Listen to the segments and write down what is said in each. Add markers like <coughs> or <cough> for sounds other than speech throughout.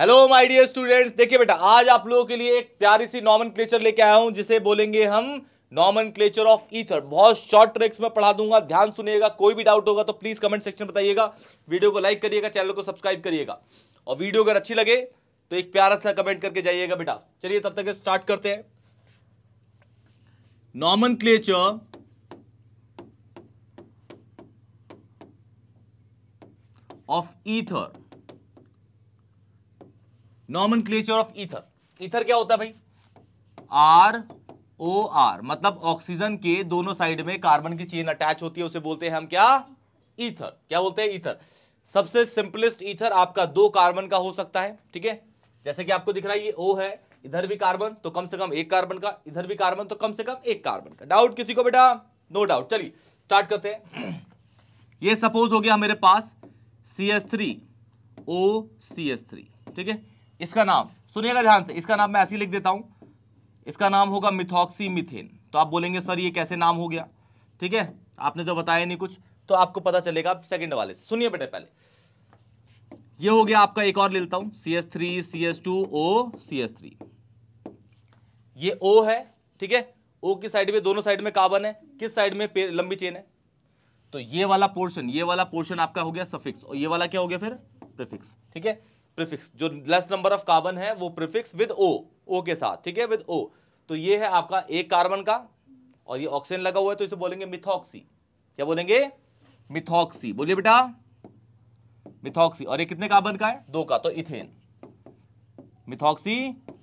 hello my dear students देखिए बेटा आज आप लोगों के लिए एक प्यारी सी नॉमन क्लेचर लेके आया हूं जिसे बोलेंगे हम नॉमन क्लेचर ऑफ ईथर बहुत शॉर्ट ट्रिक्स में पढ़ा दूंगा ध्यान सुनिएगा कोई भी डाउट होगा तो प्लीज कमेंट सेक्शन बताइएगा वीडियो को लाइक करिएगा चैनल को सब्सक्राइब करिएगा और वीडियो अगर अच्छी लगे तो एक प्यारा सा कमेंट करके जाइएगा बेटा चलिए तब तक स्टार्ट करते हैं nomenclature of ether nomen of ether ether क्या होता है भाई आर ओ आर मतलब ऑक्सीजन के दोनों साइड में कार्बन की चेन अटैच होती है उसे बोलते हैं हम क्या ईथर क्या बोलते हैं ईथर सबसे सिंपलेस्ट ईथर आपका दो कार्बन का हो सकता है ठीक है जैसे कि आपको दिख रहा है ये ओ है इधर भी कार्बन तो कम से कम एक कार्बन का इधर भी कार्बन तो कम से कम एक कार्बन का डाउट किसी को बेटा नो डाउट चलिए स्टार्ट करते हैं ये सपोज हो गया मेरे पास C S three O C S three ठीक है इसका नाम सुनिएगा ध्यान से इसका नाम मैं ऐसे लिख देता हूं इसका नाम होगा मिथॉक्सी मिथेन तो आप बोलेंगे सर ये कैसे नाम हो गया ठीक है आपने तो बताया नहीं कुछ तो आपको पता चलेगा आप वाले से सुनिए बेटे पहले ये हो गया आपका एक और ले लेता हूं C S three C S two O C S three ये ओ है ठीक है ओ की साइड में दोनों साइड में कार्बन है किस साइड में लंबी चेन है तो ये वाला पोर्शन ये वाला पोर्शन आपका हो गया सफिक्स और ये वाला क्या हो गया फिर प्रिफिक्स ठीक है प्रिफिक्स जो लेस नंबर ऑफ कार्बन है वो प्रिफिक्स विद ओ ओ के साथ ठीक है विद ओ तो ये है आपका एक कार्बन का और ये ऑक्सीजन लगा हुआ है तो इसे बोलेंगे मिथॉक्सी क्या बोलेंगे मिथॉक्सी बोलिए बेटा मिथॉक्सी और ये कितने कार्बन का है दो का तो इथेन मिथॉक्सी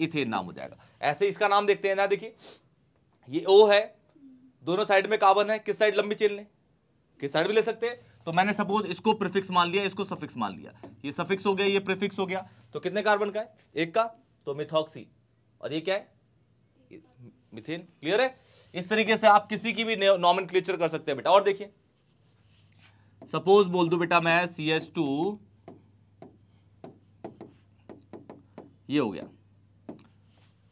इथेन नाम हो जाएगा ऐसे इसका नाम देखते हैं ना देखिए ये ओ है दोनों साइड में कार्बन है किस साइड लंबी चेन ले किस साइड भी ले सकते हैं तो मैंने सपोज इसको प्रिफिक्स मान लिया इसको सफिक्स मान लिया ये सफिक्स हो गया ये प्रिफिक्स हो गया तो कितने कार्बन का है एक का तो मिथॉक्सी और ये क्या है मिथेन क्लियर है इस तरीके से आप किसी की भी नॉमन कर सकते हैं बेटा और देखिए सपोज बोल दू बेटा मैं सी एस टू ये हो गया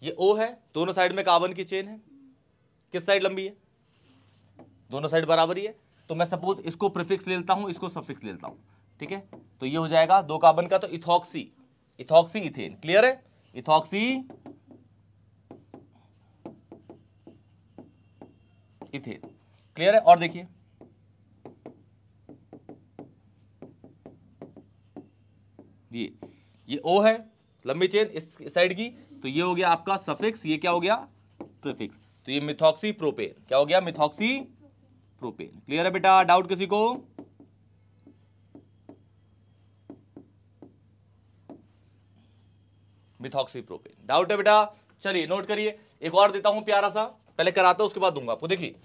ये ओ है दोनों साइड में कार्बन की चेन है किस साइड लंबी है दोनों साइड बराबर ही है तो मैं सपोज इसको प्रिफिक्स ले लेता हूं इसको सफिक्स ले लेता हूं ठीक है तो ये हो जाएगा दो कार्बन का तो इथॉक्सी इथॉक्सी इथेन क्लियर है इथॉक्सी इथेन क्लियर है और देखिए ये ये ओ है लंबी चेन इस साइड की तो ये हो गया आपका सफिक्स ये क्या हो गया प्रिफिक्स तो ये मिथॉक्सी प्रोपेन क्या हो गया मिथॉक्सी प्रोपेन क्लियर है बेटा डाउट किसी को मिथॉक्सी प्रोपेन डाउट है बेटा चलिए नोट करिए एक और देता हूं प्यारा सा पहले कराता हूं उसके बाद दूंगा आपको देखिए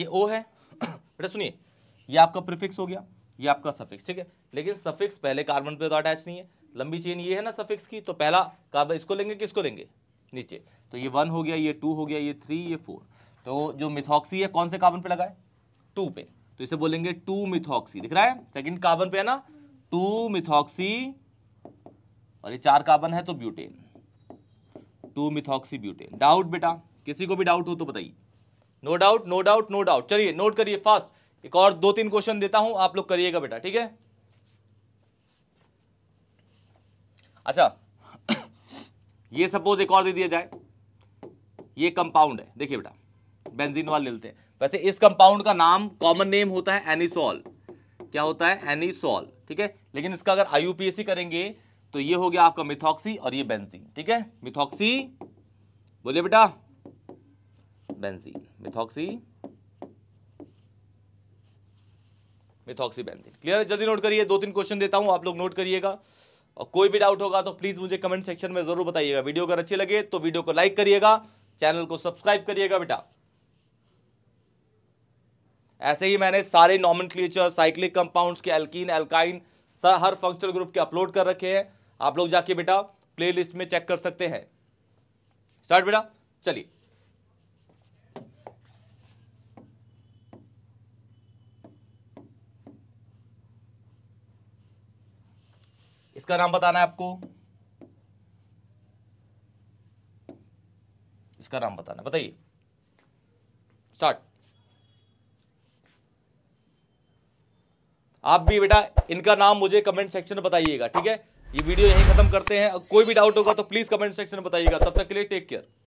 ये ओ है <coughs> बेटा सुनिए ये आपका प्रिफिक्स हो गया ये आपका सफिक्स ठीक है लेकिन सफिक्स पहले कार्बन पे तो अटैच नहीं है लंबी चेन ये है ना सफिक्स की तो पहला कार्बन इसको लेंगे किसको लेंगे नीचे तो ये वन हो गया ये टू हो गया ये थ्री ये फोर तो जो मिथॉक्सी है कौन से कार्बन पे लगाए टू पे तो इसे बोलेंगे टू मिथॉक्सी दिख रहा है सेकंड कार्बन पे है ना टू मिथॉक्सी और ये चार कार्बन है तो butane two methoxy butane doubt बेटा किसी को भी डाउट हो तो बताइए no doubt no doubt no doubt चलिए नोट करिए फास्ट एक और दो तीन क्वेश्चन देता हूं आप लोग करिएगा बेटा ठीक है अच्छा ये सपोज एक और दे दिया जाए ये कंपाउंड है देखिए बेटा बेंजीन वाल लेते हैं वैसे इस कंपाउंड का नाम कॉमन नेम होता है एनिसोल क्या होता है एनिसोल ठीक है लेकिन इसका अगर आई करेंगे तो ये हो गया आपका मिथॉक्सी और ये बेंजीन ठीक है मिथॉक्सी बोलिए बेटा benzene methoxy methoxy benzene clear जल्दी नोट करिए दो तीन क्वेश्चन देता हूं आप लोग नोट करिएगा और कोई भी डाउट होगा तो प्लीज़ मुझे कमेंट सेक्शन में ज़रूर बताइएगा वीडियो अगर अच्छी लगे तो वीडियो को लाइक करिएगा चैनल को सब्सक्राइब करिएगा बेटा ऐसे ही मैंने सारे नॉमन क्लीचर साइक्लिक कंपाउंड्स के एल्किन एल्काइन हर फंक्शनल ग्रुप के अपलोड कर रखे हैं आप लोग जाके बेटा प्लेलिस्ट में चेक कर सकते हैं स्टार्ट बेटा चलिए इसका नाम बताना है आपको इसका नाम बताना बताइए स्टार्ट आप भी बेटा इनका नाम मुझे कमेंट सेक्शन में बताइएगा ठीक है ये वीडियो यहीं खत्म करते हैं कोई भी डाउट होगा तो प्लीज कमेंट सेक्शन में बताइएगा तब तक के लिए टेक केयर